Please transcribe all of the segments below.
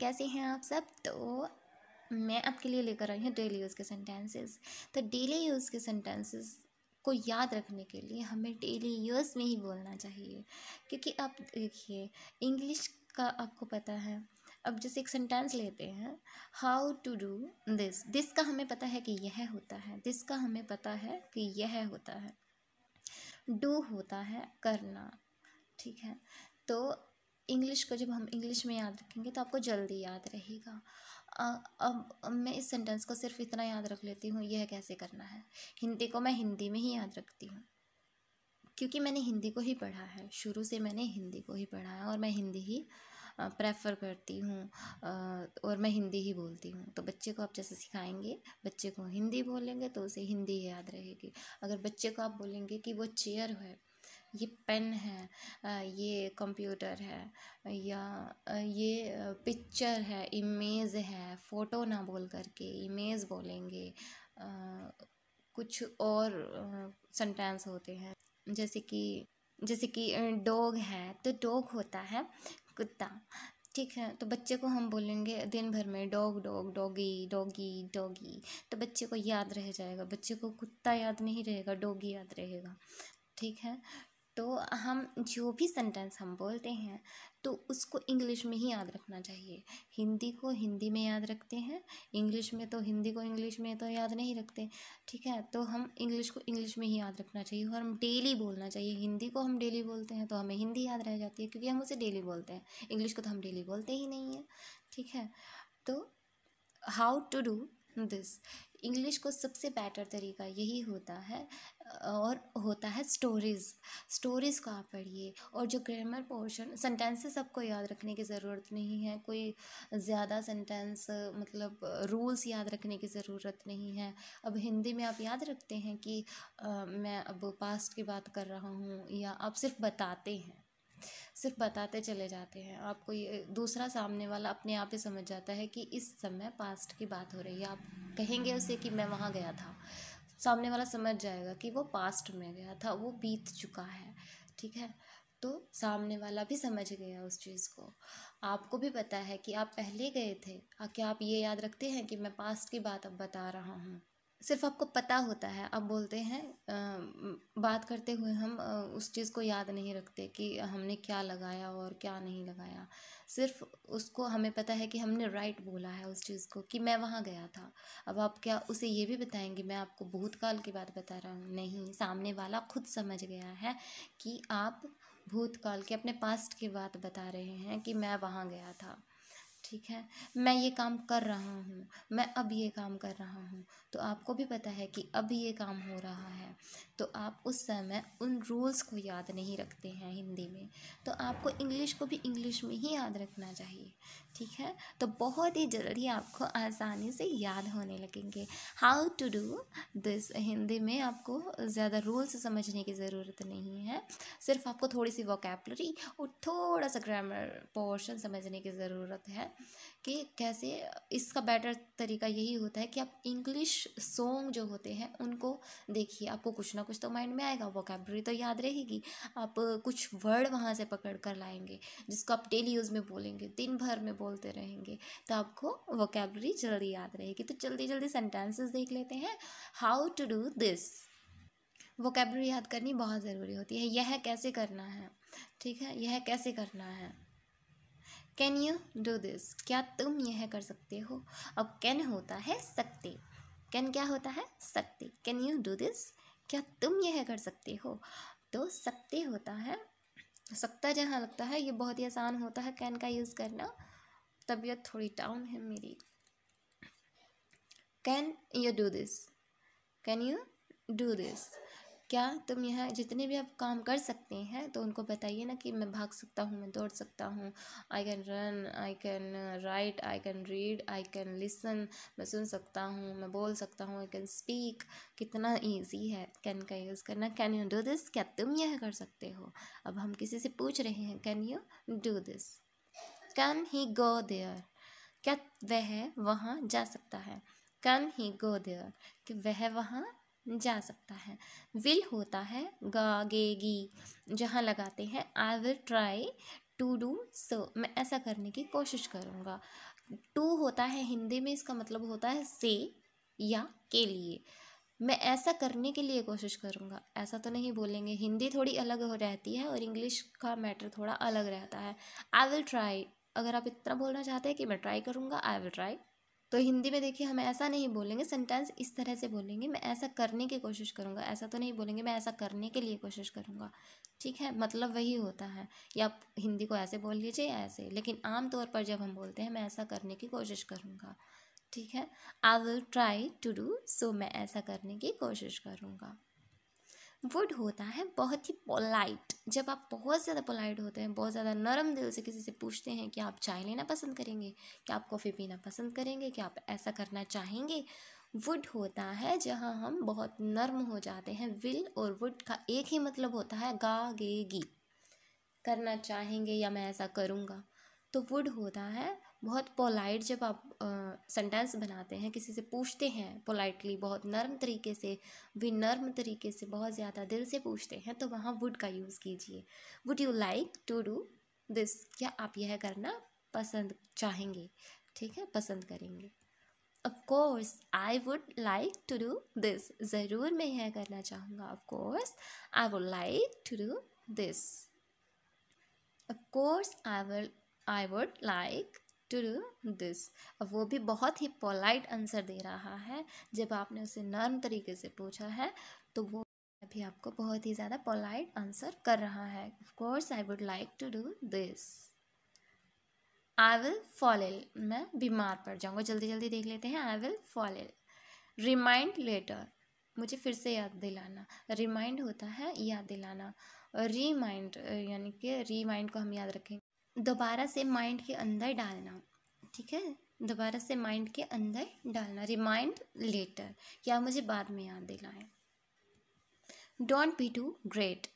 कैसे हैं आप सब तो मैं आपके लिए लेकर आई हूँ डेली यूज़ के सेंटेंसेस तो डेली यूज़ के सेंटेंसेस को याद रखने के लिए हमें डेली यूज़ में ही बोलना चाहिए क्योंकि आप देखिए इंग्लिश का आपको पता है अब जैसे एक सेंटेंस लेते हैं how to do this this का हमें पता है कि यह होता है दिस का हमें पता है कि यह होता है डू होता है करना ठीक है तो इंग्लिश को जब हम इंग्लिश में याद रखेंगे तो आपको जल्दी याद रहेगा अब मैं इस सेंटेंस को सिर्फ इतना याद रख लेती हूँ यह कैसे करना है हिंदी को मैं हिंदी में ही याद रखती हूँ क्योंकि मैंने हिंदी को ही पढ़ा है शुरू से मैंने हिंदी को ही पढ़ा है और मैं हिंदी ही प्रेफर करती हूँ और मैं हिंदी ही बोलती हूँ तो बच्चे को आप जैसे सिखाएंगे बच्चे को हिंदी बोलेंगे तो उसे हिंदी याद रहेगी अगर बच्चे को आप बोलेंगे कि वो चेयर है ये पेन है ये कंप्यूटर है या ये पिक्चर है इमेज है फ़ोटो ना बोल करके इमेज बोलेंगे कुछ और सेंटेंस होते हैं जैसे कि जैसे कि डॉग है तो डॉग होता है कुत्ता ठीक है तो बच्चे को हम बोलेंगे दिन भर में dog dog doggy doggy doggy तो बच्चे को याद रह जाएगा बच्चे को कुत्ता याद नहीं रहेगा डॉगी याद रहेगा ठीक है तो हम जो भी सेंटेंस हम बोलते हैं तो उसको इंग्लिश में ही याद रखना चाहिए हिंदी को हिंदी में याद रखते हैं इंग्लिश में तो हिंदी को इंग्लिश में तो याद नहीं रखते ठीक है तो हम इंग्लिश को इंग्लिश में ही याद रखना चाहिए और हम डेली बोलना चाहिए हिंदी को हम डेली बोलते हैं तो हमें हिंदी याद रह जाती है क्योंकि हम उसे डेली बोलते हैं इंग्लिश को तो हम डेली बोलते ही नहीं हैं ठीक है तो how to do this English को सबसे बेटर तरीका यही होता है और होता है स्टोरीज़ स्टोरीज़ को आप पढ़िए और जो ग्रामर पोर्शन सेंटेंसेस आपको याद रखने की ज़रूरत नहीं है कोई ज़्यादा सेंटेंस मतलब रूल्स याद रखने की ज़रूरत नहीं है अब हिंदी में आप याद रखते हैं कि आ, मैं अब पास्ट की बात कर रहा हूँ या आप सिर्फ बताते हैं सिर्फ बताते चले जाते हैं आपको ये दूसरा सामने वाला अपने आप ही समझ जाता है कि इस समय पास्ट की बात हो रही है आप कहेंगे उसे कि मैं वहाँ गया था सामने वाला समझ जाएगा कि वो पास्ट में गया था वो बीत चुका है ठीक है तो सामने वाला भी समझ गया उस चीज़ को आपको भी पता है कि आप पहले गए थे क्या आप ये याद रखते हैं कि मैं पास्ट की बात अब बता रहा हूँ सिर्फ आपको पता होता है आप बोलते हैं बात करते हुए हम उस चीज़ को याद नहीं रखते कि हमने क्या लगाया और क्या नहीं लगाया सिर्फ उसको हमें पता है कि हमने राइट बोला है उस चीज़ को कि मैं वहाँ गया था अब आप क्या उसे ये भी बताएंगे मैं आपको भूतकाल की बात बता रहा हूँ नहीं सामने वाला खुद समझ गया है कि आप भूतकाल के अपने पास्ट की बात बता रहे हैं कि मैं वहाँ गया था ठीक है मैं ये काम कर रहा हूँ मैं अब ये काम कर रहा हूँ तो आपको भी पता है कि अब ये काम हो रहा है तो आप उस समय उन रूल्स को याद नहीं रखते हैं हिंदी में तो आपको इंग्लिश को भी इंग्लिश में ही याद रखना चाहिए ठीक है तो बहुत ही जल्दी आपको आसानी से याद होने लगेंगे how to do this Hindi में आपको ज़्यादा रूल्स समझने की ज़रूरत नहीं है सिर्फ आपको थोड़ी सी वोकेबलरी और थोड़ा सा ग्रामर पोर्शन समझने की ज़रूरत है कि कैसे इसका बेटर तरीका यही होता है कि आप इंग्लिश सॉन्ग जो होते हैं उनको देखिए आपको कुछ ना कुछ तो माइंड में आएगा वोकेबलरी तो याद रहेगी आप कुछ वर्ड वहाँ से पकड़ कर लाएंगे जिसको आप डेली यूज़ में बोलेंगे दिन भर में बोलते रहेंगे तो आपको वोकेबलरी जल्दी याद रहेगी तो जल्दी जल्दी सेंटेंसेस देख लेते हैं हाउ टू डू दिस कैबरी याद करनी बहुत ज़रूरी होती है यह कैसे करना है ठीक है यह कैसे करना है कैन यू डू दिस क्या तुम यह कर सकते हो अब कैन होता है सकते कैन क्या होता है सकते कैन यू डू दिस क्या तुम यह कर सकते हो तो सकते होता है सकता जहाँ लगता है ये बहुत ही आसान होता है कैन का यूज़ करना तबीयत थोड़ी डाउन है मेरी can you do this can you do this क्या तुम यह जितने भी आप काम कर सकते हैं तो उनको बताइए ना कि मैं भाग सकता हूँ मैं दौड़ सकता हूँ I can run I can write I can read I can listen मैं सुन सकता हूँ मैं बोल सकता हूँ आई कैन स्पीक कितना ईजी है कैन का यूज़ करना कैन यू डू दिस क्या तुम यह कर सकते हो अब हम किसी से पूछ रहे हैं can you do this can he go there क्या वह वहाँ जा सकता है कैन ही गो देयर कि वह वहाँ जा सकता है विल होता है गागेगी जहाँ लगाते हैं I will try to do so मैं ऐसा करने की कोशिश करूँगा टू होता है हिंदी में इसका मतलब होता है से या के लिए मैं ऐसा करने के लिए कोशिश करूँगा ऐसा तो नहीं बोलेंगे हिंदी थोड़ी अलग हो रहती है और इंग्लिश का मैटर थोड़ा अलग रहता है आई विल ट्राई अगर आप इतना बोलना चाहते हैं कि मैं ट्राई करूँगा आई विल ट्राई तो हिंदी में देखिए हम ऐसा नहीं बोलेंगे सेंटेंस इस तरह से बोलेंगे मैं ऐसा करने की कोशिश करूँगा ऐसा तो नहीं बोलेंगे मैं ऐसा करने के लिए कोशिश करूँगा ठीक है मतलब वही होता है या आप हिंदी को ऐसे बोल लीजिए या ऐसे लेकिन आम तौर पर जब हम बोलते हैं मैं ऐसा करने की कोशिश करूँगा ठीक है I will try to do so मैं ऐसा करने की कोशिश करूँगा वुड होता है बहुत ही पोलाइट जब आप बहुत ज़्यादा पोलाइट होते हैं बहुत ज़्यादा नरम दिल से किसी से पूछते हैं कि आप चाय लेना पसंद करेंगे क्या आप कॉफ़ी पीना पसंद करेंगे क्या आप ऐसा करना चाहेंगे वुड होता है जहाँ हम बहुत नर्म हो जाते हैं विल और वुड का एक ही मतलब होता है गा गे गी करना चाहेंगे या मैं ऐसा करूँगा तो वुड होता है बहुत पोलाइट जब आप सेंटेंस बनाते हैं किसी से पूछते हैं पोलाइटली बहुत नर्म तरीके से विनर्म तरीके से बहुत ज़्यादा दिल से पूछते हैं तो वहाँ वुड का यूज़ कीजिए would you like to do this क्या आप यह करना पसंद चाहेंगे ठीक है पसंद करेंगे of course I would like to do this ज़रूर मैं यह करना चाहूँगा of course I would like to do this of course I will I would like to do this अब वो भी बहुत ही पोलाइट आंसर दे रहा है जब आपने उसे नर्म तरीके से पूछा है तो वो अभी आपको बहुत ही ज़्यादा पोलाइट आंसर कर रहा है of course I would like to do this I will fall ill मैं बीमार पड़ जाऊँगा जल्दी जल्दी देख लेते हैं I will fall ill remind later मुझे फिर से याद दिलाना रिमाइंड होता है याद दिलाना रिमाइंड यानी कि रिमाइंड को हम याद रखेंगे दोबारा से माइंड के अंदर डालना ठीक है दोबारा से माइंड के अंदर डालना रिमाइंड लेटर या मुझे बाद में याद दिलाएं डोंट बी टू ग्रेट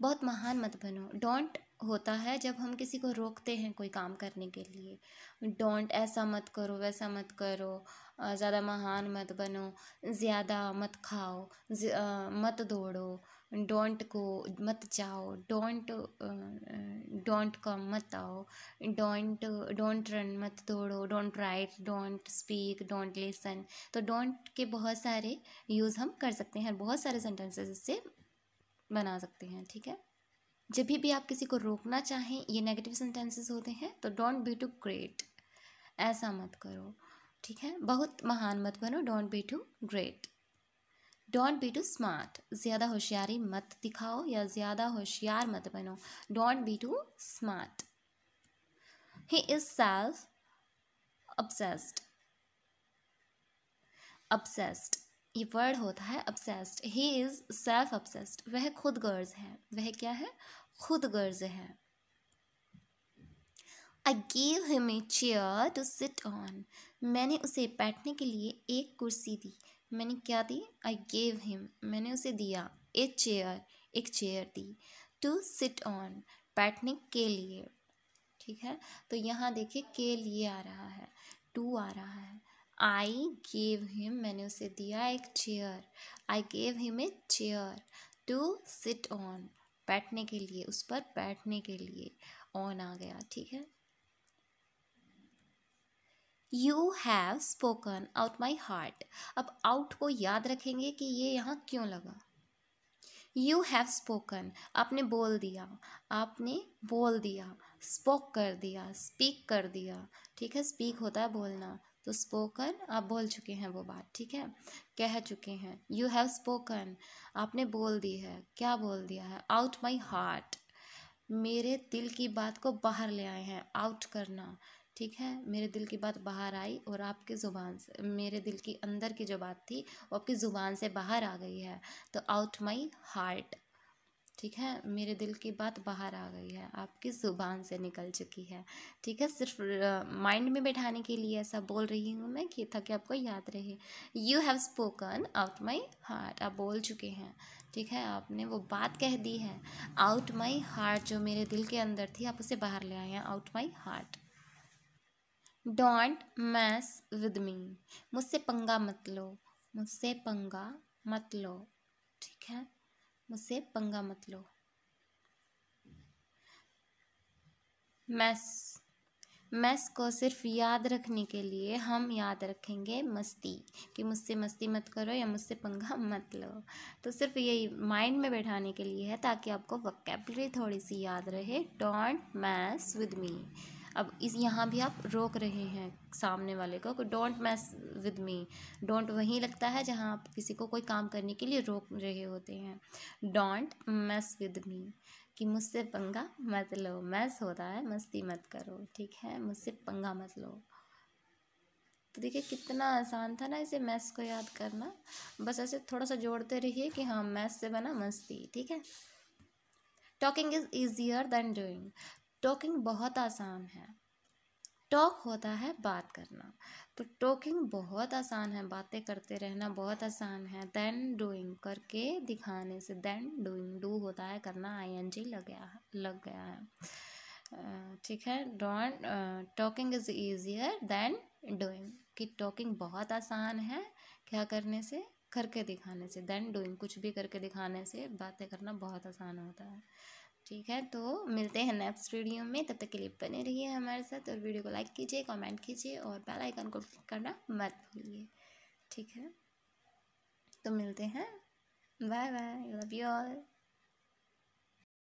बहुत महान मत बनो डोंट होता है जब हम किसी को रोकते हैं कोई काम करने के लिए डोंट ऐसा मत करो वैसा मत करो ज़्यादा महान मत बनो ज़्यादा मत खाओ मत दौड़ो डोंट को मत जाओ डोंट डोंट कम मत आओ डोंट डोंट रन मत दौड़ो don't write don't speak don't listen तो डोंट के बहुत सारे यूज़ हम कर सकते हैं बहुत सारे सेंटेंसेस इससे बना सकते हैं ठीक है जब भी, आप किसी को रोकना चाहें ये नेगेटिव सेंटेंसेस होते हैं तो डोंट बी टू ग्रेट ऐसा मत करो ठीक है बहुत महान मत बनो don't be too great don't be too smart ज़्यादा होशियारी मत दिखाओ या ज़्यादा होशियार मत बनो don't be too smart he is self obsessed obsessed ये वर्ड होता है obsessed he is self obsessed वह खुद गर्ज है वह क्या है खुद गर्ज है I gave him a chair to sit on मैंने उसे बैठने के लिए एक कुर्सी दी मैंने क्या दी आई गेव हिम मैंने उसे दिया ए चेयर एक चेयर दी टू सिट ऑन बैठने के लिए ठीक है तो यहाँ देखिए के लिए आ रहा है टू आ रहा है आई गेव हिम मैंने उसे दिया एक chair I gave him a chair to sit on बैठने के लिए उस पर बैठने के लिए ऑन आ गया ठीक है you have spoken out my heart अब आउट को याद रखेंगे कि ये यहाँ क्यों लगा यू हैव स्पोकन आपने बोल दिया आपने बोल दिया स्पोक कर दिया स्पीक कर दिया ठीक है स्पीक होता है बोलना तो स्पोकन आप बोल चुके हैं वो बात ठीक है कह चुके हैं यू हैव स्पोकन आपने बोल दी है क्या बोल दिया है आउट माई हार्ट मेरे दिल की बात को बाहर ले आए हैं आउट करना ठीक है मेरे दिल की बात बाहर आई और आपकी ज़ुबान से मेरे दिल की अंदर की जो बात थी वो आपकी ज़ुबान से बाहर आ गई है तो आउट माई हार्ट ठीक है मेरे दिल की बात बाहर आ गई है आपकी ज़ुबान से निकल चुकी है ठीक है सिर्फ माइंड में बैठाने के लिए ऐसा बोल रही हूँ मैं कि ताकि आपको याद रहे you have spoken out my heart आप बोल चुके हैं ठीक है आपने वो बात कह दी है आउट माई हार्ट जो मेरे दिल के अंदर थी आप उसे बाहर ले आए हैं out my heart don't mess with me मुझसे पंगा मत लो मुझसे पंगा मत लो ठीक है मुझसे पंगा मत लो मैस मैस को सिर्फ याद रखने के लिए हम याद रखेंगे मस्ती कि मुझसे मस्ती मत करो या मुझसे पंगा मत लो तो सिर्फ यही माइंड में बैठाने के लिए है ताकि आपको वकेबलरी थोड़ी सी याद रहे डोंट मैस विद मी अब इस यहाँ भी आप रोक रहे हैं सामने वाले को कि don't mess with me don't वहीं लगता है जहाँ आप किसी को कोई काम करने के लिए रोक रहे होते हैं डोंट मैस विद मी कि मुझसे पंगा मत लो मैस हो रहा है मस्ती मत करो ठीक है मुझसे पंगा मत लो तो देखिए कितना आसान था ना इसे मैस को याद करना बस ऐसे थोड़ा सा जोड़ते रहिए कि हाँ मैस से बना मस्ती ठीक है talking is easier than doing talking बहुत आसान है टॉक होता है बात करना तो टॉकिंग बहुत आसान है बातें करते रहना बहुत आसान है देन डूइंग करके दिखाने से देन डूइंग डू होता है करना आई एन जी लग गया लग गया है ठीक है don't talking is easier than doing कि टॉकिंग बहुत आसान है क्या करने से करके दिखाने से देन डूइंग कुछ भी करके दिखाने से बातें करना बहुत आसान होता है ठीक है तो मिलते हैं नेक्स्ट वीडियो में तब तक के लिए बने रहिए हमारे साथ और वीडियो को लाइक कीजिए कमेंट कीजिए और बेल आइकन को क्लिक करना मत भूलिए ठीक है तो मिलते हैं bye bye love you all